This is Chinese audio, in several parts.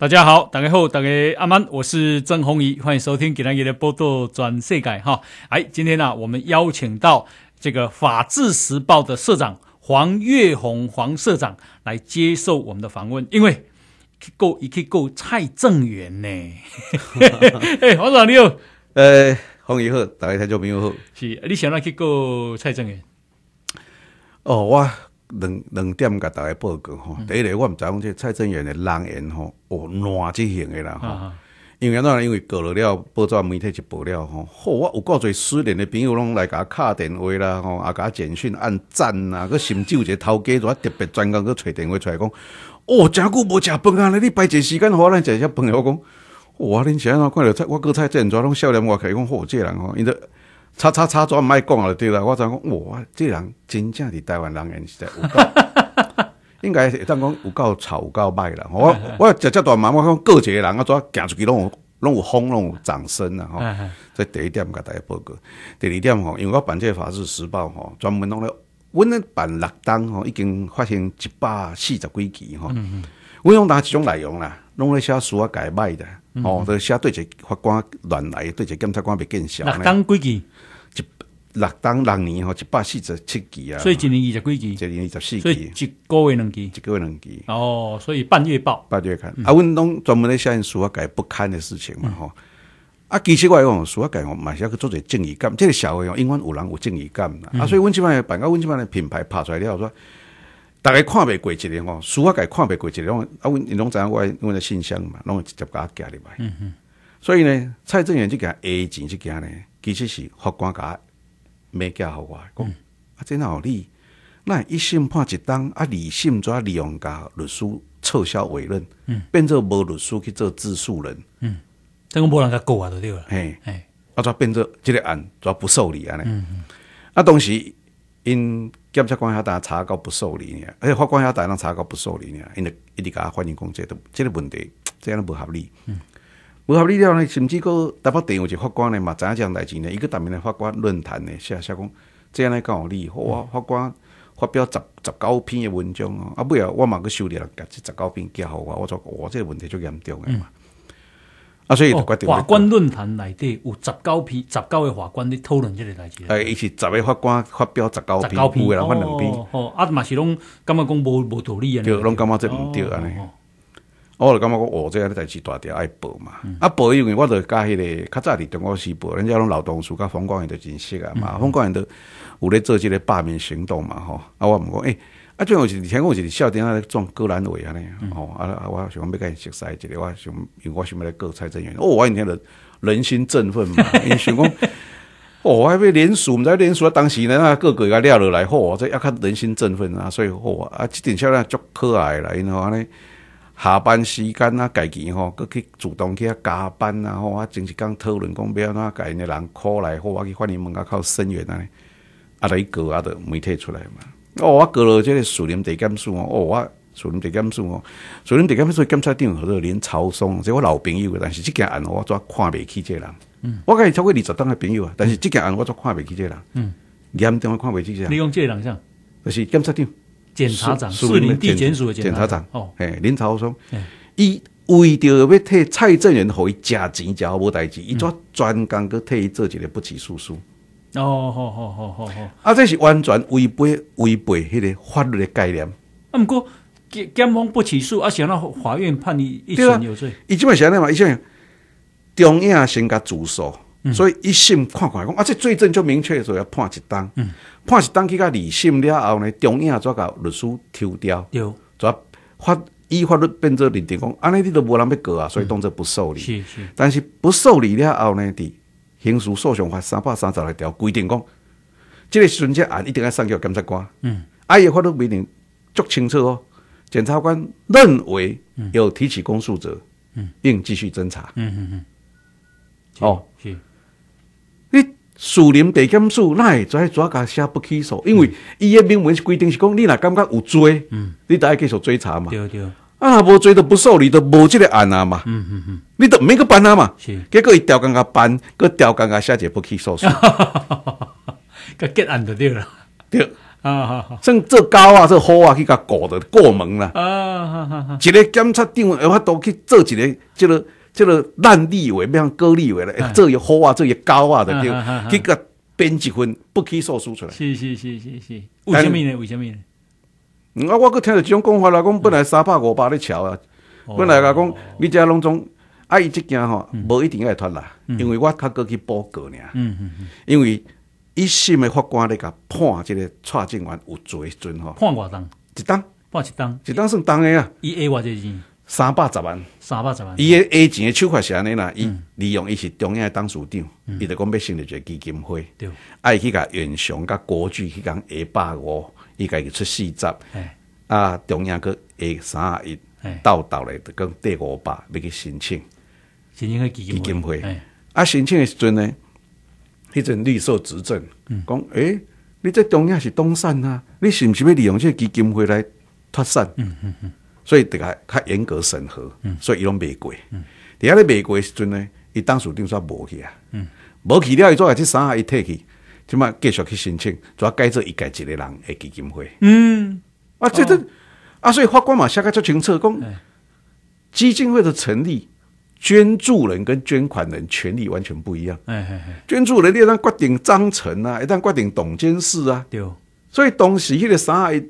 大家好，大家好，大家阿曼，我是郑红怡，欢迎收听给今天的波多转世改哈。哎，今天呢，我们邀请到这个《法制时报》的社长黄月红黄社长来接受我们的访问，因为去够，去够蔡正元呢。哎，黄社长你好，呃，红仪好，大家听众朋友好，是你想让去够蔡正元？哦，我。两两点甲大家报告吼，第一个我毋知讲这蔡正元诶人缘吼，哦烂即型诶啦吼，因为怎因为过了了，报纸媒体就报了吼，吼，我有够侪失联诶朋友拢来甲我敲电话啦吼，啊甲我简讯按赞啊，佮甚至有一个头家做特别专工，佮揣电话出来讲，哦真久无食饭啊，你一个时间花咱一只朋友讲，哇，恁前下怎看到蔡，我个蔡正元拢笑脸我开讲吼、即个人吼，伊都。差差差，做唔爱讲了对啦。我才讲，哇，这人真正是台湾人，应该是有够吵，有够卖啦。我我直接顿饭，我讲过节个人啊，做行出去拢有拢有风，拢有掌声啦。哈，这第一点甲大家报告。第二点吼，因为我办这《法制时报》吼，专门弄了，我咧办六档吼，已经发行一百四十几期吼。阮我用哪几种内容啦，弄了写书啊改卖的，吼，都写对个法官乱来，对个检察官袂见笑。立档规矩。六当六年吼，一百四十七期啊，所以一年二十几期，一年二十四期，一个月两期，一个月两期。哦，所以半月报，半月刊啊，阮拢专门咧写书啊，改不堪的事情嘛吼。啊，其实我讲书啊改，我蛮是要去做者正义感，这个社会哦，永远有人有正义感啊，所以阮即码办把个阮即码的品牌拍出来了，说大概看袂过一年吼，书啊改看袂过几年。啊，阮你拢知外，阮的信箱嘛，拢直接入来。嗯卖。所以呢，蔡正元这件 A 级这件呢，其实是法官甲。没家互我讲啊，真好利。那一审判一当，啊，二审再利用家律师撤销委任，嗯，变做无律师去做自诉人，嗯，这个无人甲告啊，都对了。嘿，啊，再变做即个案，再不受理安尼。啊，当时因检察官遐大查到不受理呢，而且法官遐大人查到不受理呢，因为一甲解法院讲这都这个问题这样不合理。嗯。无合理了呢，甚至个台北地有一个法官呢嘛，知影即件代志呢，伊个台面的法官论坛呢，写写讲即样来讲有理，哇、哦，法官发表十十九篇的文章哦，啊，尾啊，我嘛去收了，甲这十九篇寄互我，我讲哇，即个问题足严重诶嘛。啊，所以就决定、法官论坛内底有十九篇，十九个法官咧讨论即个代志。诶、哎，伊是十个法官发表十九篇，九篇有个人发两篇。哦，啊，嘛是拢感觉讲无无道理啊。就拢感觉这毋对安尼。我就感觉讲哦，这样代志大条爱报嘛，啊报因为我就加迄个较早伫中国时报，人家拢劳动事甲冯光伊都认识啊嘛，宏光伊都有咧做即个罢免行动嘛吼，啊我毋讲诶，啊最后我是听讲我是校长咧撞高兰伟安尼吼。啊啊，我想欲甲伊熟悉一下，我想我想欲来告财政元。哦我一天人人心振奋嘛，因想讲，哦还被连署，毋知连署啊，当时呢啊个个个掠落来嚯，这一看人心振奋啊，所以嚯啊即点校长足可爱啦，因为安尼。下班时间啊，家己吼，搁去主动去啊加班啊，吼啊，真是讲讨论讲要安怎家诶人考来，吼，我去欢迎门家靠生源啊，啊，你过啊的媒体出来嘛？哦，我过了即个树林地检署哦，我树林地检署哦，树林地检署去检察长好多林超松，即我老朋友，但是即件案我咋看袂起即个人？嗯，我甲伊超过二十多诶朋友啊，但是即件案我咋看袂起即个人？嗯，严重诶看袂起即个人。你用个人声，就是检察长。检察长，市林地检署的检察长。哦，哎，林朝松，伊为着要替蔡正元伊借钱，假无代志，伊专专工去替伊做这个不起诉书。哦，好好好好好。啊，这是完全违背违背迄个法律的概念。啊，毋过检检方不起诉，而且那法院判你一审有罪。伊即卖想尼嘛，伊想，中央先甲自首。所以一审看过来讲，啊，这罪证就明确，就要判一单。判一单，到二审了后呢，中央再甲律师抽掉，再法依法律变作认定讲，安尼你都无人要过啊，所以当作不受理。是是，但是不受理了后呢，的刑事诉讼法三百三十来条规定讲，这个情节啊一定要上交检察官。嗯，啊，哎，法律规定足清楚哦。检察官认为有提起公诉者，嗯，并继续侦查。嗯嗯嗯，哦。树林地检署那也跩跩个写不起诉，因为伊的明文是规定是讲，你若感觉有罪，你得继续追查嘛。对对。啊，无罪都不受理，都无这个案啊嘛。嗯嗯嗯。你都没个办啊嘛。是。结果一调刚甲办，个刁甲写一个不起诉哈哈哈！案就对了。对。啊。像做高啊、做厚啊，去甲过就过门啦。啊。一个检察长，法度去做一个，即个。即个烂立维，变成割立维了。哎，这也好啊，这也高啊的，就给个编一分，不起诉输出来。是是是是是。为什么呢？为什么呢？啊，我搁听到这种讲法啦，讲本来三百五百的桥啊，本来讲讲你这总。中，伊即件吼，无一定要脱啦，因为我较搁去补过尔。嗯嗯因为一审的法官咧，甲判这个蔡正元有罪准吼。哈，判偌当，一当，判一当，一当算当的啊，一 A 我侪钱？三百十万，三百十万。伊个钱前手法是安尼啦，伊利用伊是中央董事长，伊就讲要成立一个基金会。对，爱去甲远雄甲国巨去讲下百五，伊家己出四十。啊，中央去 A 三啊一，到头来就讲第五百，要去申请。申请个基金会。哎，啊，申请诶时阵呢，迄阵绿色执政讲，诶你这中央是东山啊，你是毋是要利用这个基金会来脱展？嗯嗯嗯。所以得家较严格审核，所以伊拢未过。伫遐咧未过时阵呢，伊当属定煞无去啊，无去了伊做阿即三海伊退去，即码继续去申请，主要改做伊家一个人诶基金会。嗯啊，这这啊，所以法官嘛写个足清楚，讲基金会的成立，捐助人跟捐款人权利完全不一样。捐助人一旦决定章程啊，一旦决定董监事啊，对，所以当时迄个上海。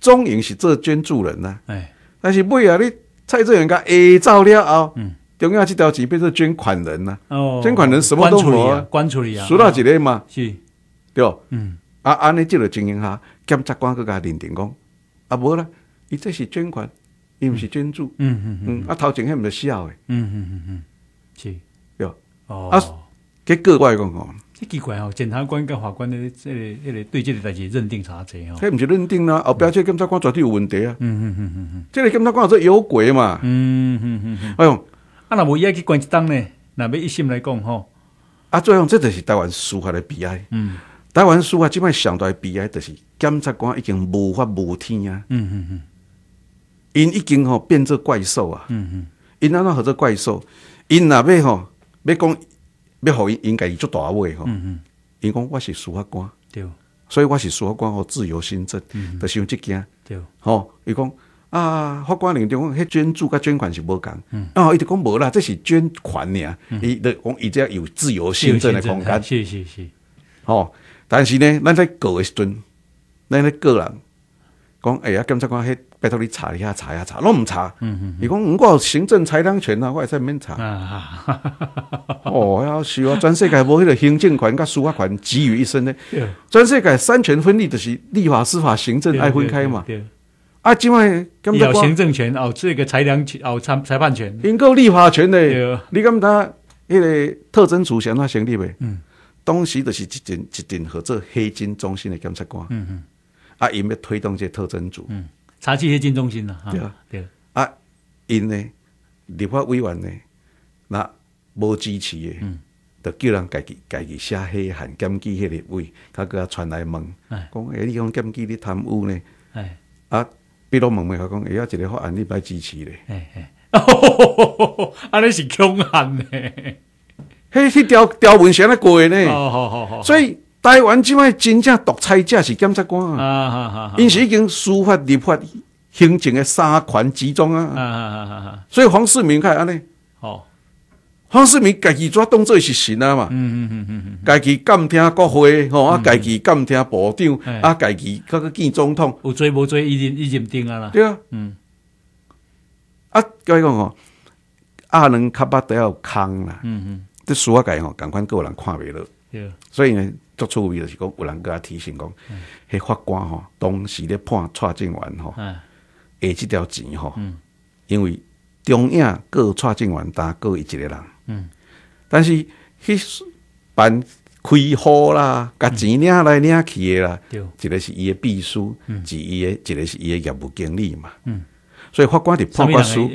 中营是做捐助人呐，哎，但是不呀，你蔡总人家 A 照料啊，中央这条线变成捐款人呐，哦，捐款人什么都没有、理啊，管处理啊，输到几类嘛，是，对嗯，啊安尼进来经营下，检查关各家认定讲，啊，无啦，伊这是捐款，伊毋是捐助，嗯嗯嗯，啊，头前遐毋是笑诶，嗯嗯嗯嗯，是，对，哦，啊，给各外讲讲。机关哦，检察官跟法官的这个、这个对接的代志认定啥子哦？这不是认定啦，后边这检察官绝对有问题啊！嗯嗯嗯嗯嗯，这个检察官说有鬼嘛？嗯嗯嗯嗯。哎呦，啊那无也去关一档呢？那边一心来讲吼。啊作用这就是台湾司法的悲哀。嗯，台湾司法这摆上台悲哀，就是检察官已经无法无天啊！嗯嗯嗯，因已经吼变作怪兽啊！嗯嗯，因安能何做怪兽？因那边吼要讲。要给应该要做大位吼。伊讲我是司法官，对，所以我是司法官和自由行政，就是用这件，对，吼。伊讲啊，法官领导讲，迄捐助甲捐款是无共，啊，伊就讲无啦，这是捐款伊的，我伊只要有自由行政的空间，是是是。哦，但是呢，咱在时人，咱在个人，讲哎呀，检察官，拜托你查一下，查一下，查，我唔查。伊讲行政裁量权我也是免查。哦。需啊！全世界无迄个行政权、甲司法权集于一身嘞。全世界三权分立就是立法、司法、行政爱分开嘛。啊，只卖有行政权哦，这个裁量权哦，裁裁判权，应该立法权嘞。你敢他迄个特征组行啦，成立呗。嗯，当时就是一定一定合作黑金中心的检察官。嗯嗯。啊，因要推动这特征组，嗯，查去黑金中心啦。对啊，对啊。啊，因呢立法委员呢，那无支持嘅。嗯。就叫人家己、家己写去，限检记迄个位，佮佮传来问，讲诶，你讲检记你贪污呢？哎，啊，比如问问佮讲，也要一个法案你来支持咧。哎哎，啊，你是强悍呢？嘿，迄条条文写得过呢？好好好。所以台湾即摆真正独裁，者是检察官啊，因是已经司法立法行政的三权集中啊。啊啊啊啊所以黄世明看安尼，好。方世明，家己作当做是神啊嘛！嗯嗯嗯嗯嗯，家己监听国会吼，啊，家己监听部长，啊，家己去见总统。有做无做，伊认伊认定啊啦。对啊，嗯。啊，甲伊讲吼，阿人卡巴都要空啦。嗯嗯，就输啊家吼，赶快够有人看袂落，对。所以呢，足趣味就是讲有人个提醒讲，迄法官吼，当时咧判蔡正元吼，下即条钱吼，因为中央有蔡正元有伊一个人。嗯，但是去办开户啦，个钱领来领去的啦，一个是伊的秘书，嗯，一的一个是伊的业务经理嘛，嗯，所以法官的判决书，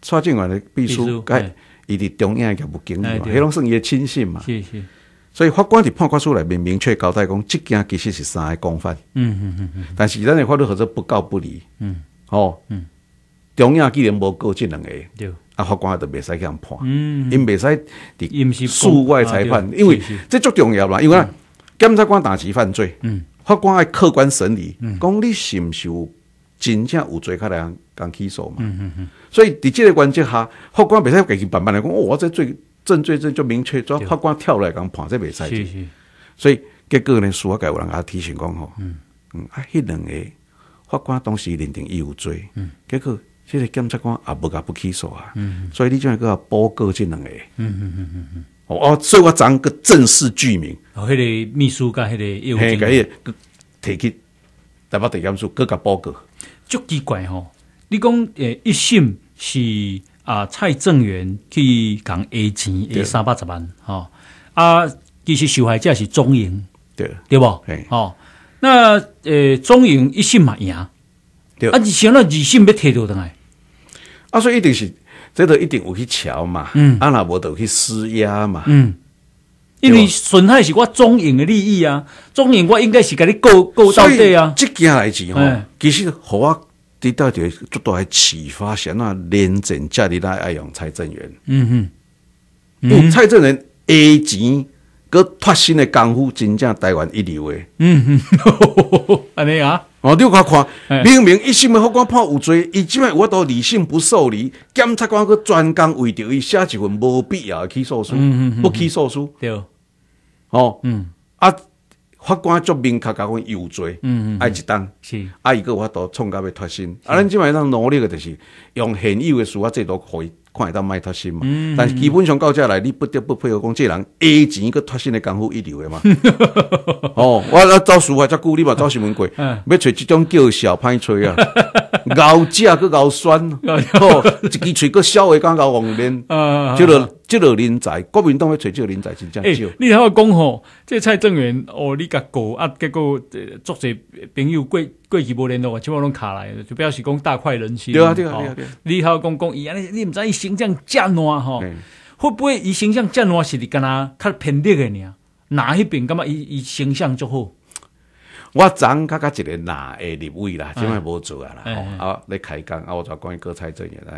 蔡正元的秘书，该伊的中央的业务经理嘛，他拢是伊的亲信嘛，是是，所以法官的判决书里面明确交代讲，这件其实是三个共犯，嗯嗯嗯嗯，但是咱的法律合作不告不理，嗯，哦，嗯。中央既然无告即两个，啊，法官都未使咁判，因未使伫诉外裁判，因为这足重要啦。因为检察官打击犯罪，法官爱客观审理，讲你是不是有真正有罪，较能敢起诉嘛。所以伫即个环境下，法官未使家己办办来讲，我这罪证罪证就明确，主要法官跳落嚟讲判，这未使。所以结果呢，司法界有人阿提醒讲吼，嗯，啊，迄两个法官当时认定伊有罪，结果。即个检察官也不甲不起诉啊，所以你就要个报告这两个。嗯嗯嗯嗯嗯。哦，所以我讲个正式剧名。哦，迄个秘书甲迄个业务加迄个提起，台北地检署个甲报告。足奇怪吼，你讲诶，一审是啊，蔡正元去讲 A 钱 A 三百十万吼，啊，其实受害者是中营。对。对不？对。哦，那诶，中营一审嘛赢。对。啊，你想那二审要摕到的来，他说一定是，这都一定有去瞧嘛，嗯，阿拉无得去施压嘛，嗯，因为损害是我中营的利益啊，中营我应该是给你够够到底啊，这件代志吼，其实好啊，得到个最大的启发性啊，廉政家里来爱用蔡正元，嗯哼，嗯，蔡政元 A 钱。佮脱薪的功夫，真正台湾一流诶！嗯哼，安尼啊。我你看看，明明一心的法官判有罪，伊即摆我都理性不受理。检察官去专工为着伊写一份无必要起诉书，不起诉书对，哦，嗯啊，法官就明确甲阮有罪，嗯嗯，爱一单是，伊一个法度从甲要脱身。啊，咱即摆当努力的就是用现有的事啊，最都可以。看得到卖脱身嘛？但是基本上到这来，你不得不配合讲这人 A 钱一个脱身的功夫一流的嘛？哦，我那遭事还才古，你嘛遭事蛮贵。要找这种叫小派吹啊，咬架个咬酸 哦，一支吹个小的敢咬黄脸，就 了。这个人才，国民党要找这个人才，真正少。哎，你好讲吼，这蔡正元哦，你个高啊，结果，作些朋友过过去波联络全部码拢卡来，就表示讲大快人心。对啊，对啊，对啊。对啊你好讲讲伊啊，你你不知伊形象真烂吼，会不会伊形象真烂是你干那较偏激的呢？哪一边感觉伊伊形象就好？我讲刚刚一个哪诶立位啦，真系无做啊啦。啊，你开工啊，我就关于个蔡正元啊，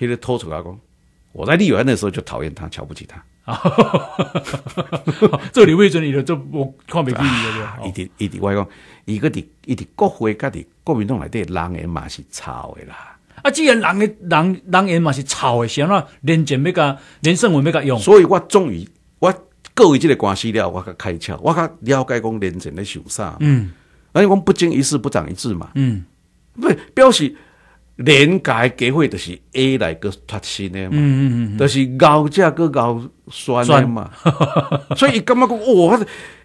伊个吐出来讲。我在立委那时候就讨厌他，瞧不起他。这里为着你的，这我看没意义了。一点一点外公，一个点一点国会家的国民党内对人言嘛是吵的啦。啊，既然人的人人言嘛是吵的，什么廉政比较，廉政会比较用。所以我终于我各位这个关系了，我开窍，我了解讲廉政的想啥。嗯，而且我不经一事不长一智嘛。嗯，不标示。人才机会就是 A 来个突起的嘛，嗯嗯嗯就是高价个高酸嘛，所以伊感觉讲哇，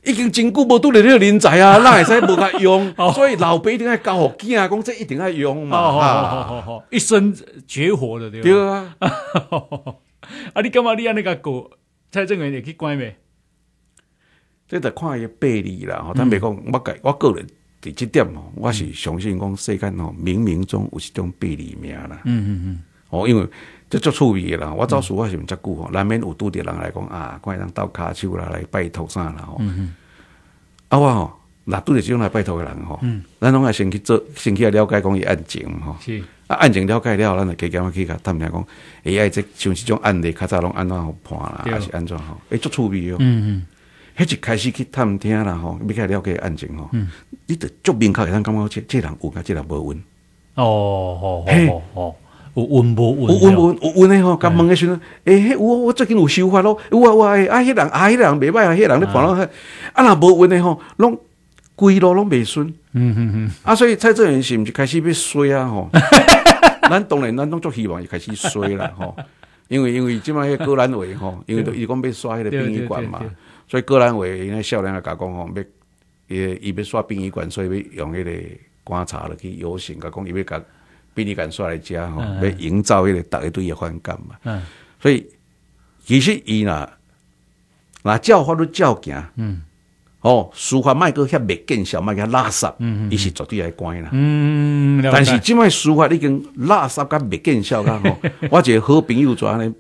已经真久无拄着这个人才啊，那 会使无甲用，所以老爸一定爱教互囝啊，讲这一定爱用嘛，好好好好好，一身绝活的对吧？对啊，啊你感觉你安尼甲狗，蔡正元会去关没？这得看也背离啦，吼，他袂讲我改，我个人。伫即点吼，我是相信讲世间吼冥冥中有一种必离命啦。嗯嗯嗯。哦，因为这足趣味诶啦，我早时我是毋遮久吼，难免有拄着人来讲啊，看人斗骹手啦，来拜托啥啦吼。嗯嗯。啊，我吼，若拄着即种来拜托诶人吼，嗯，咱拢爱先去做，先去了解讲伊案情吼。是。啊，案情了解了，咱就加减去甲探听讲，哎爱这像即种案例较早拢安怎互判啦，还是安怎吼？哎、足趣味哦。嗯嗯。迄就开始去探听啦吼，要开了解案情吼。嗯。你着足明确，会通感觉这这人有啊，这人无稳。哦哦哦哦。有稳无稳？有稳稳，有稳的吼。甲问的时阵，哎，我我最近有修法咯。有啊有啊，啊，迄人啊，迄人袂歹啊，迄人咧网络。啊若无稳的吼，拢规路拢袂顺。嗯嗯嗯。啊，所以蔡政源是毋是开始要衰啊吼？咱当然咱拢足希望，伊开始衰啦吼。因为因为即摆迄个高兰伟吼，因为都讲要被刷迄个殡仪馆嘛。所以个人话，因为少年人甲讲吼，要伊伊要刷殡仪馆，所以要用迄个棺材落去游行，甲讲伊要甲殡仪馆刷来遮吼，要营造迄个大家对伊反感嘛。所以其实伊呐，若照法都照行。嗯。哦，书法卖个遐未见效，卖个垃圾，伊是绝对来关啦。嗯，但是即卖书法已经垃圾甲未见效甲吼，我一个好朋友就安尼。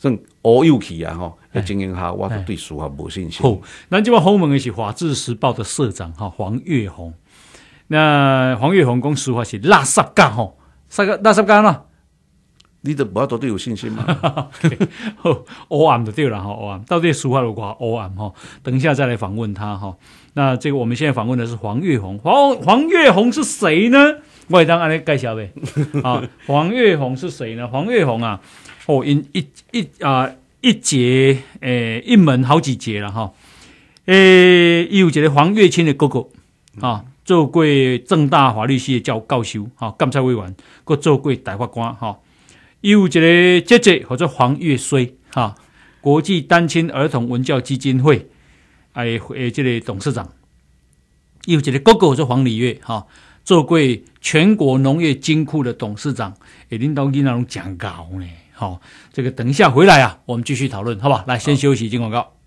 算乌有去啊！吼。要经营下，我都对书法无信心。好，那这把访问的是《华兹时报》的社长哈黄月红。那黄月红讲书法是垃圾干吼，啥个垃圾干啦？你都不要多对有信心嘛？好，欧阳就对了哈，欧阳到底书法如何？欧阳哈，等一下再来访问他哈。那这个我们现在访问的是黄月红，黄黄月红是谁呢？我会当安尼介绍呗。啊，黄月红是谁呢？黄月红啊，哦，一一一啊一节，诶一门好几节了哈。诶，伊、有一个黄月清的哥哥啊，做过正大法律系教教授啊，监才委员，过做过大法官哈。有一个姐姐，或者黄月衰哈，国际单亲儿童文教基金会，诶诶，这个董事长。伊有一个哥哥，做黄礼月哈。做过全国农业金库的董事长，也领导给那种讲稿呢。好，这个等一下回来啊，我们继续讨论，好吧？来，先休息，进广告。